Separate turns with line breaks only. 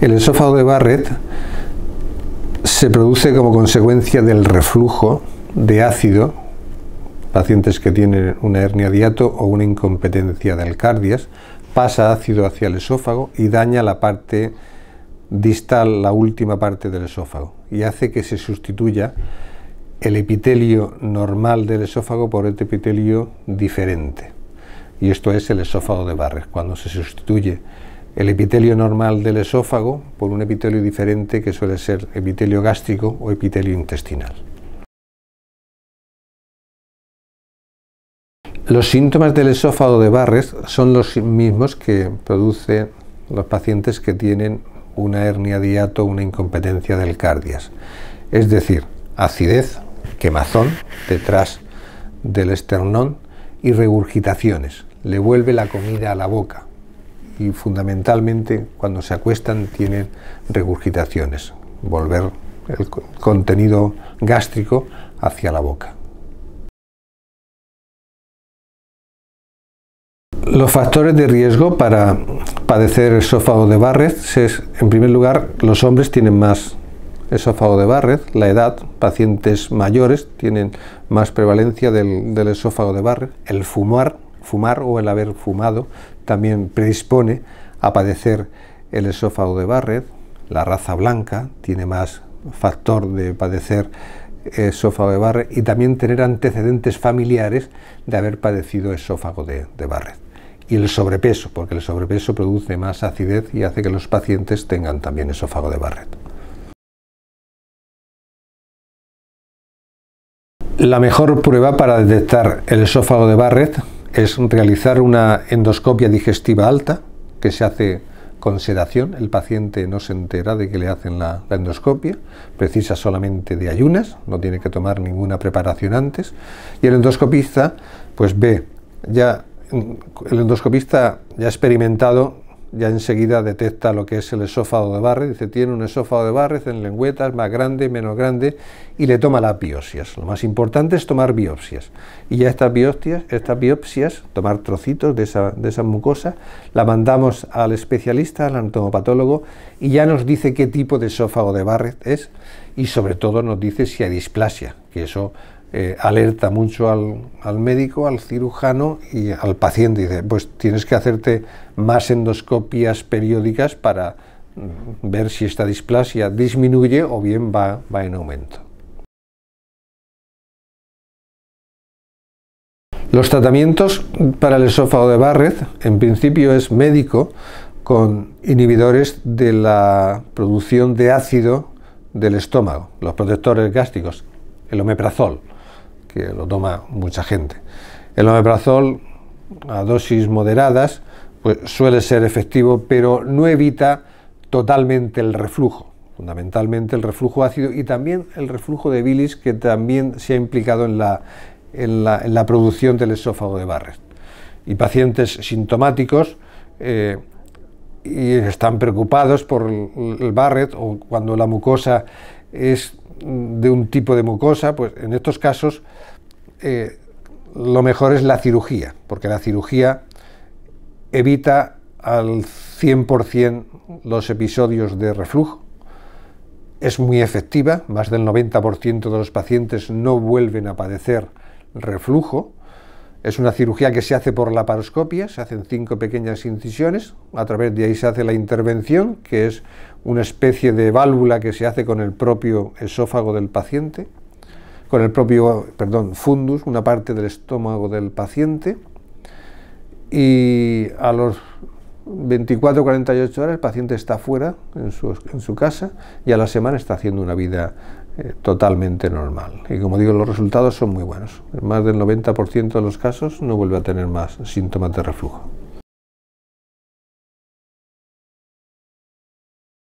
El esófago de Barrett se produce como consecuencia del reflujo de ácido, pacientes que tienen una hernia diato o una incompetencia de alcardias, pasa ácido hacia el esófago y daña la parte distal, la última parte del esófago, y hace que se sustituya el epitelio normal del esófago por el epitelio diferente. Y esto es el esófago de Barrett. Cuando se sustituye el epitelio normal del esófago por un epitelio diferente que suele ser epitelio gástrico o epitelio intestinal. Los síntomas del esófago de Barres son los mismos que producen los pacientes que tienen una hernia de o una incompetencia del cardias. Es decir, acidez, quemazón detrás del esternón y regurgitaciones. Le vuelve la comida a la boca y fundamentalmente cuando se acuestan tienen regurgitaciones, volver el contenido gástrico hacia la boca. Los factores de riesgo para padecer esófago de Barrett es, en primer lugar, los hombres tienen más esófago de Barrett, la edad, pacientes mayores tienen más prevalencia del, esófago de Barrett, el fumar, fumar o el haber fumado también predispone a padecer el esófago de Barrett. La raza blanca tiene más factor de padecer esófago de Barrett y también tener antecedentes familiares de haber padecido esófago de, de Barrett. Y el sobrepeso, porque el sobrepeso produce más acidez y hace que los pacientes tengan también esófago de Barrett. La mejor prueba para detectar el esófago de Barrett es realizar una endoscopia digestiva alta, que se hace con sedación, el paciente no se entera de que le hacen la, endoscopia, precisa solamente de ayunas, no tiene que tomar ninguna preparación antes, y el endoscopista pues ve, ya mm, el endoscopista ya ha experimentado ya enseguida detecta lo que es el esófago de Barrett, dice, tiene un esófago de Barrett en lengüetas más grande, menos grande, y le toma las biopsias. Lo más importante es tomar biopsias. Y ya estas biopsias, estas biopsias tomar trocitos de esa, de esa mucosa, la mandamos al especialista, al anatomopatólogo, y ya nos dice qué tipo de esófago de Barrett es, y sobre todo nos dice si hay displasia, que eso eh, alerta mucho al, médico, al cirujano y al paciente. Dice, pues tienes que hacerte más endoscopias periódicas para mm, ver si esta displasia disminuye o bien va, va en aumento. Los tratamientos para el esófago de Barrett, en principio es médico, con inhibidores de la producción de ácido del estómago, los protectores gástricos, el omeprazol que lo toma mucha gente. El omeprazol a dosis moderadas pues suele ser efectivo, pero no evita totalmente el reflujo, fundamentalmente el reflujo ácido y también el reflujo de bilis que también se ha implicado en la, producción del esófago de Barrett. Y pacientes sintomáticos eh, y están preocupados por el Barrett o cuando la mucosa es de un tipo de mucosa, pues en estos casos eh, lo mejor es la cirugía, porque la cirugía evita al 100% los episodios de reflujo, es muy efectiva, más del 90% de los pacientes no vuelven a padecer reflujo, es una cirugía que se hace por laparoscopia, se hacen cinco pequeñas incisiones, a través de ahí se hace la intervención, que es una especie de válvula que se hace con el propio esófago del paciente, con el propio, perdón, fundus, una parte del estómago del paciente, y a los 24 48 horas el paciente está fuera en su, en su casa y a la semana está haciendo una vida eh, totalmente normal. Y como digo, los resultados son muy buenos. En más del 90% de los casos no vuelve a tener más síntomas de reflujo.